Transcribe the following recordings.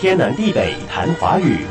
天南地北谈华语。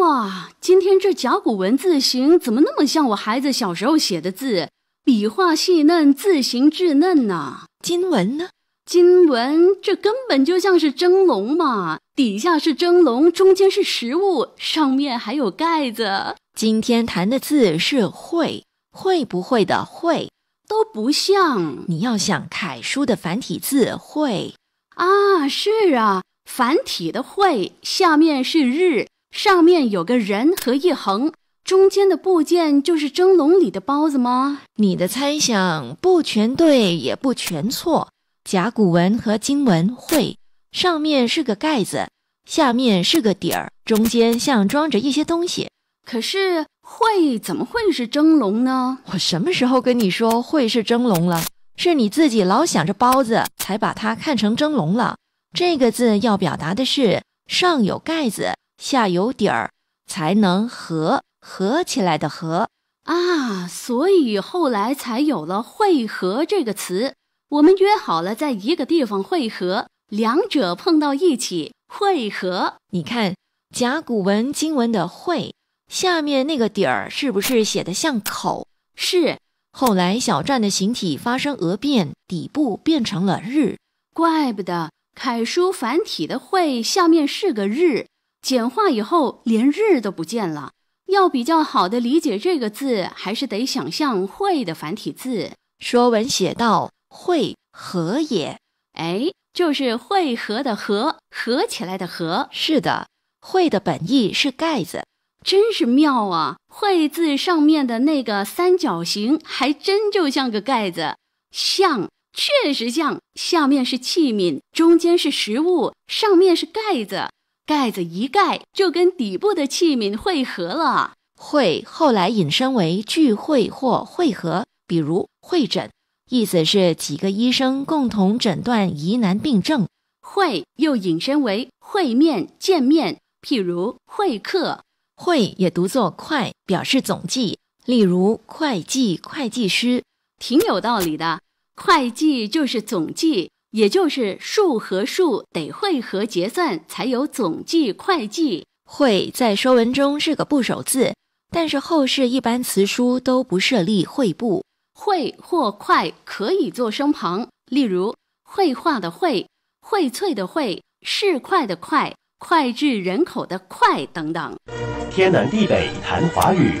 哇，今天这甲骨文字形怎么那么像我孩子小时候写的字？笔画细嫩，字形稚嫩呐。金文呢？金文这根本就像是蒸笼嘛，底下是蒸笼，中间是食物，上面还有盖子。今天谈的字是“会”，会不会的“会”都不像。你要想楷书的繁体字“会”啊，是啊。繁体的“会”下面是日，上面有个人和一横，中间的部件就是蒸笼里的包子吗？你的猜想不全对，也不全错。甲骨文和金文“会”上面是个盖子，下面是个底儿，中间像装着一些东西。可是“会”怎么会是蒸笼呢？我什么时候跟你说“会”是蒸笼了？是你自己老想着包子，才把它看成蒸笼了。这个字要表达的是上有盖子，下有底儿，才能合合起来的合啊，所以后来才有了汇合这个词。我们约好了在一个地方汇合，两者碰到一起汇合。你看甲骨文、金文的汇，下面那个底儿是不是写的像口？是。后来小篆的形体发生讹变，底部变成了日，怪不得。楷书繁体的“会”下面是个日，简化以后连日都不见了。要比较好的理解这个字，还是得想象“会”的繁体字。《说文》写道：“会合也。”哎，就是“会合”的“合”，合起来的“合”。是的，“会”的本意是盖子，真是妙啊！“会”字上面的那个三角形，还真就像个盖子，像。确实像，下面是器皿，中间是食物，上面是盖子。盖子一盖，就跟底部的器皿汇合了。会后来引申为聚会或会合，比如会诊，意思是几个医生共同诊断疑难病症。会又引申为会面、见面，譬如会客。会也读作快，表示总计，例如会计、会计师，挺有道理的。会计就是总计，也就是数和数得汇合结算才有总计。会计“会”在说文中是个部首字，但是后世一般词书都不设立“会”部。会或快可以做声旁，例如绘画的“绘”、荟萃的“荟”、市侩的“侩”、脍炙人口的“脍”等等。天南地北谈华语。